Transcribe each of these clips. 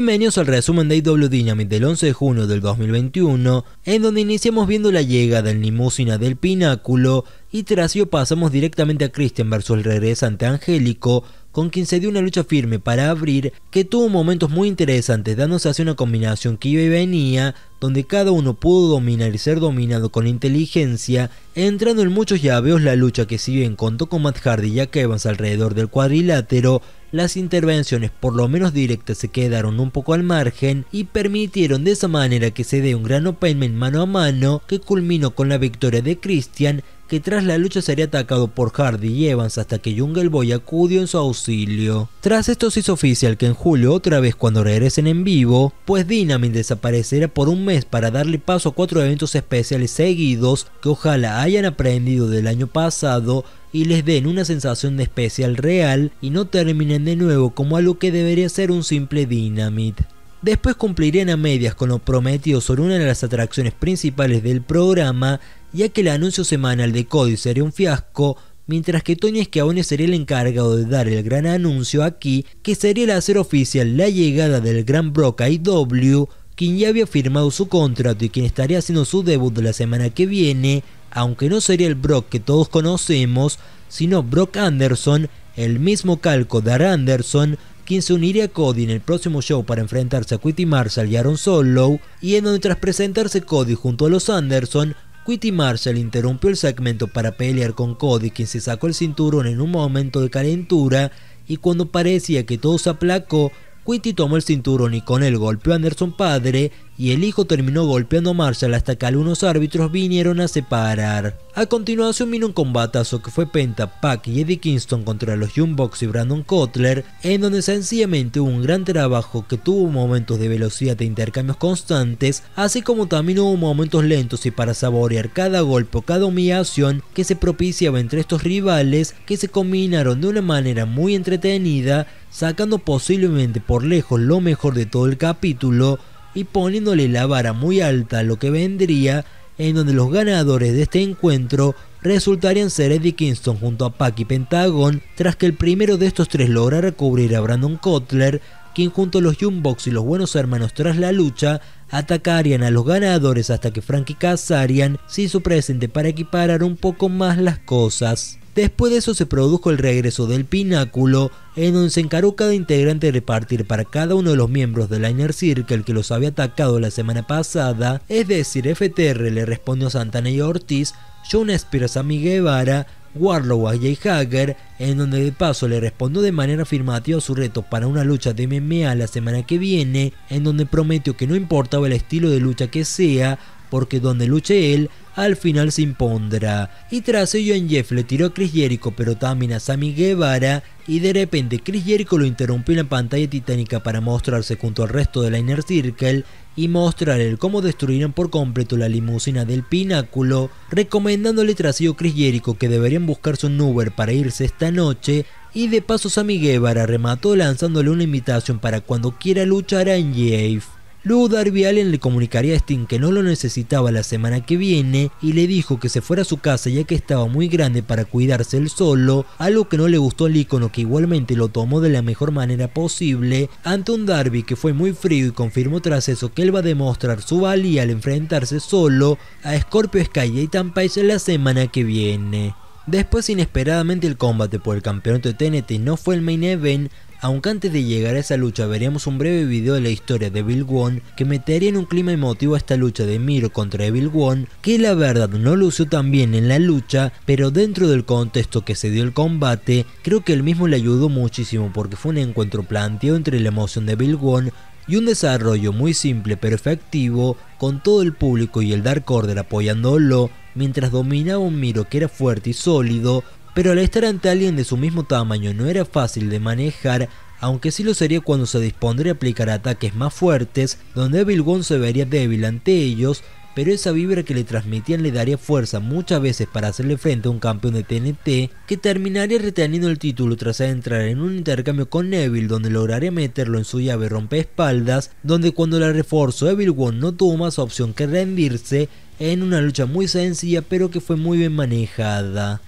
Bienvenidos al resumen de IW Dynamite del 11 de junio del 2021, en donde iniciamos viendo la llegada del limusina del pináculo y tras ello pasamos directamente a Christian versus el regresante Angélico, con quien se dio una lucha firme para abrir, que tuvo momentos muy interesantes, dándose hacia una combinación que iba y venía, donde cada uno pudo dominar y ser dominado con inteligencia, entrando en muchos llaveos la lucha que siguió contó con Matt Hardy y Jack Evans alrededor del cuadrilátero, las intervenciones por lo menos directas se quedaron un poco al margen y permitieron de esa manera que se dé un gran open mano a mano que culminó con la victoria de Christian que tras la lucha sería atacado por Hardy y Evans hasta que Jungle Boy acudió en su auxilio. Tras esto se hizo oficial que en julio, otra vez cuando regresen en vivo, pues Dynamite desaparecerá por un mes para darle paso a cuatro eventos especiales seguidos que ojalá hayan aprendido del año pasado y les den una sensación de especial real y no terminen de nuevo como algo que debería ser un simple Dynamite. Después cumplirían a medias con lo prometido sobre una de las atracciones principales del programa, ya que el anuncio semanal de Cody sería un fiasco, mientras que Tony Schiavone sería el encargado de dar el gran anuncio aquí, que sería el hacer oficial la llegada del gran Brock IW, quien ya había firmado su contrato y quien estaría haciendo su debut de la semana que viene, aunque no sería el Brock que todos conocemos, sino Brock Anderson, el mismo calco de Anderson, quien se uniría a Cody en el próximo show para enfrentarse a Quitty Marshall y Aaron Solo, y en donde tras presentarse Cody junto a los Anderson, Quitty Marshall interrumpió el segmento para pelear con Cody, quien se sacó el cinturón en un momento de calentura, y cuando parecía que todo se aplacó, Quinty tomó el cinturón y con el golpeó Anderson padre y el hijo terminó golpeando a Marshall hasta que algunos árbitros vinieron a separar. A continuación vino un combatazo que fue Penta, Pac y Eddie Kingston contra los Young y Brandon Cutler, en donde sencillamente hubo un gran trabajo que tuvo momentos de velocidad de intercambios constantes, así como también hubo momentos lentos y para saborear cada golpe o cada humillación que se propiciaba entre estos rivales que se combinaron de una manera muy entretenida, sacando posiblemente por lejos lo mejor de todo el capítulo, y poniéndole la vara muy alta a lo que vendría, en donde los ganadores de este encuentro resultarían ser Eddie Kingston junto a Pac y Pentagon, tras que el primero de estos tres lograra cubrir a Brandon Kotler, quien junto a los Jumbox y los Buenos Hermanos tras la lucha atacarían a los ganadores hasta que Frankie Kazarian se hizo presente para equiparar un poco más las cosas. Después de eso se produjo el regreso del pináculo, en donde se encaró cada integrante de repartir para cada uno de los miembros de liner Inner Circle que los había atacado la semana pasada, es decir, FTR le respondió a Santana y Ortiz, John Spears a Miguel Guevara, Warlow a Jay Hager, en donde de paso le respondió de manera afirmativa a su reto para una lucha de MMA la semana que viene, en donde prometió que no importaba el estilo de lucha que sea, porque donde luche él, al final se impondrá. Y tras ello en Jeff le tiró a Chris Jericho pero también a Sammy Guevara y de repente Chris Jericho lo interrumpió en la pantalla titánica para mostrarse junto al resto de la Inner Circle y mostrar el cómo destruirán por completo la limusina del pináculo, recomendándole tras ello Chris Jericho que deberían buscar su Uber para irse esta noche y de paso Sammy Guevara remató lanzándole una invitación para cuando quiera luchar a Jeff. Luego Darby Allen le comunicaría a Sting que no lo necesitaba la semana que viene y le dijo que se fuera a su casa ya que estaba muy grande para cuidarse él solo, algo que no le gustó al icono que igualmente lo tomó de la mejor manera posible ante un Darby que fue muy frío y confirmó tras eso que él va a demostrar su valía al enfrentarse solo a Scorpio Sky y Tampais la semana que viene. Después inesperadamente el combate por el campeonato de TNT no fue el main event, aunque antes de llegar a esa lucha veríamos un breve video de la historia de Bill Won que metería en un clima emotivo a esta lucha de Miro contra Bill Won que la verdad no lució tan bien en la lucha pero dentro del contexto que se dio el combate creo que el mismo le ayudó muchísimo porque fue un encuentro planteado entre la emoción de Bill Won y un desarrollo muy simple pero efectivo con todo el público y el Dark Order apoyándolo mientras dominaba un Miro que era fuerte y sólido pero al estar ante alguien de su mismo tamaño no era fácil de manejar, aunque sí lo sería cuando se dispondría a aplicar ataques más fuertes, donde Evil One se vería débil ante ellos, pero esa vibra que le transmitían le daría fuerza muchas veces para hacerle frente a un campeón de TNT que terminaría reteniendo el título tras entrar en un intercambio con Neville donde lograría meterlo en su llave rompe espaldas donde cuando la reforzó Evil One no tuvo más opción que rendirse en una lucha muy sencilla pero que fue muy bien manejada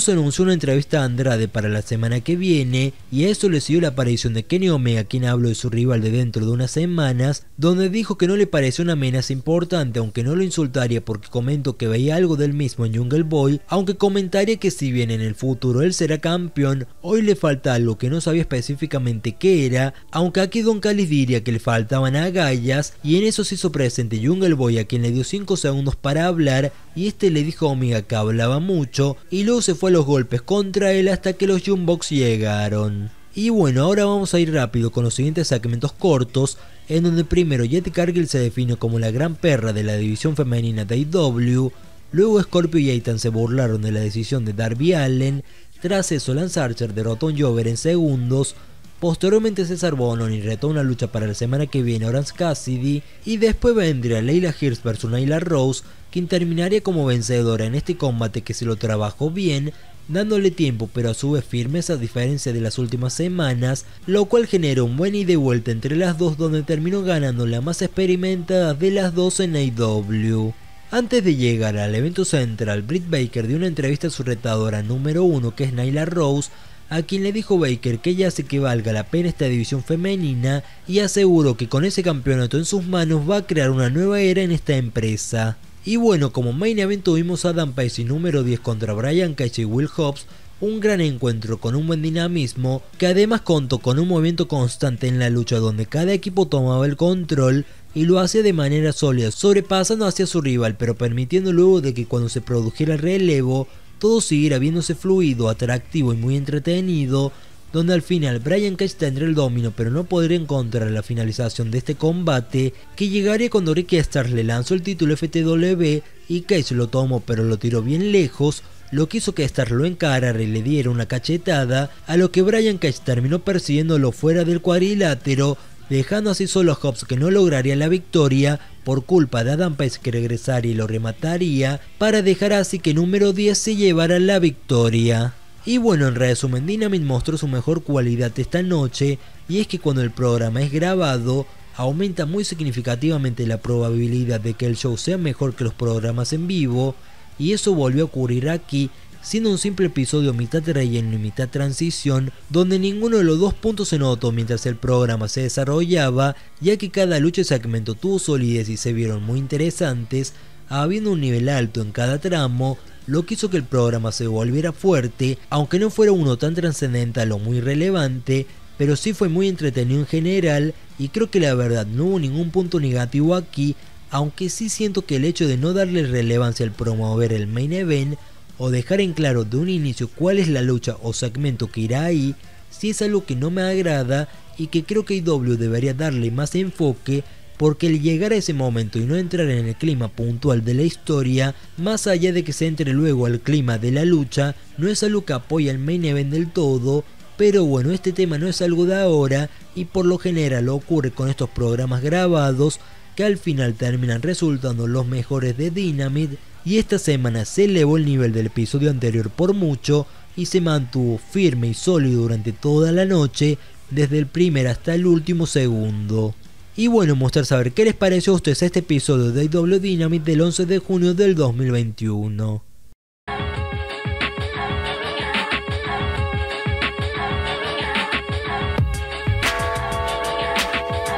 se anunció una entrevista a Andrade para la semana que viene y a eso le siguió la aparición de Kenny Omega, quien habló de su rival de dentro de unas semanas, donde dijo que no le parece una amenaza importante, aunque no lo insultaría porque comentó que veía algo del mismo en Jungle Boy, aunque comentaría que si bien en el futuro él será campeón, hoy le falta algo que no sabía específicamente qué era, aunque aquí Don Cali diría que le faltaban agallas y en eso se hizo presente Jungle Boy a quien le dio 5 segundos para hablar y este le dijo a Omega que hablaba mucho y luego se fue los golpes contra él hasta que los Jumbox llegaron. Y bueno, ahora vamos a ir rápido con los siguientes segmentos cortos, en donde primero Jet Cargill se definió como la gran perra de la división femenina de IW, e luego Scorpio y Aitan se burlaron de la decisión de Darby Allen, tras eso Lance Archer derrotó a Jover en segundos, Posteriormente César Bononi retó una lucha para la semana que viene Orange Cassidy y después vendría Leila Hirsch vs Nyla Rose, quien terminaría como vencedora en este combate que se lo trabajó bien, dándole tiempo pero a su vez firme a diferencia de las últimas semanas, lo cual generó un buen ida de vuelta entre las dos donde terminó ganando la más experimentada de las dos en AEW. Antes de llegar al evento central, Britt Baker dio una entrevista a su retadora número 1 que es Nyla Rose, a quien le dijo Baker que ya hace que valga la pena esta división femenina y aseguró que con ese campeonato en sus manos va a crear una nueva era en esta empresa. Y bueno, como main event tuvimos a Dan Pace número 10 contra Brian Cage y Will Hobbs, un gran encuentro con un buen dinamismo que además contó con un movimiento constante en la lucha donde cada equipo tomaba el control y lo hacía de manera sólida, sobrepasando hacia su rival pero permitiendo luego de que cuando se produjera el relevo todo seguirá viéndose fluido, atractivo y muy entretenido, donde al final Brian Cage tendrá el domino pero no podrá encontrar la finalización de este combate que llegaría cuando Ricky Stars le lanzó el título FTW y Cage lo tomó pero lo tiró bien lejos, lo que hizo que Stars lo encarara y le diera una cachetada, a lo que Brian Cage terminó persiguiéndolo fuera del cuadrilátero dejando así solo a Hobbs que no lograría la victoria por culpa de Adam Page que regresaría y lo remataría para dejar así que número 10 se llevara la victoria. Y bueno, en resumen, Dynamite mostró su mejor cualidad esta noche y es que cuando el programa es grabado, aumenta muy significativamente la probabilidad de que el show sea mejor que los programas en vivo y eso volvió a ocurrir aquí siendo un simple episodio mitad relleno y mitad transición, donde ninguno de los dos puntos se notó mientras el programa se desarrollaba, ya que cada lucha y segmento tuvo solidez y se vieron muy interesantes, habiendo un nivel alto en cada tramo, lo que hizo que el programa se volviera fuerte, aunque no fuera uno tan trascendental o muy relevante, pero sí fue muy entretenido en general y creo que la verdad no hubo ningún punto negativo aquí, aunque sí siento que el hecho de no darle relevancia al promover el main event o dejar en claro de un inicio cuál es la lucha o segmento que irá ahí, si es algo que no me agrada y que creo que IW debería darle más enfoque porque el llegar a ese momento y no entrar en el clima puntual de la historia, más allá de que se entre luego al clima de la lucha, no es algo que apoya el main event del todo, pero bueno, este tema no es algo de ahora y por lo general ocurre con estos programas grabados que al final terminan resultando los mejores de Dynamite y esta semana se elevó el nivel del episodio anterior por mucho y se mantuvo firme y sólido durante toda la noche, desde el primer hasta el último segundo. Y bueno, mostrar saber qué les pareció a ustedes este episodio de W Dynamite del 11 de junio del 2021.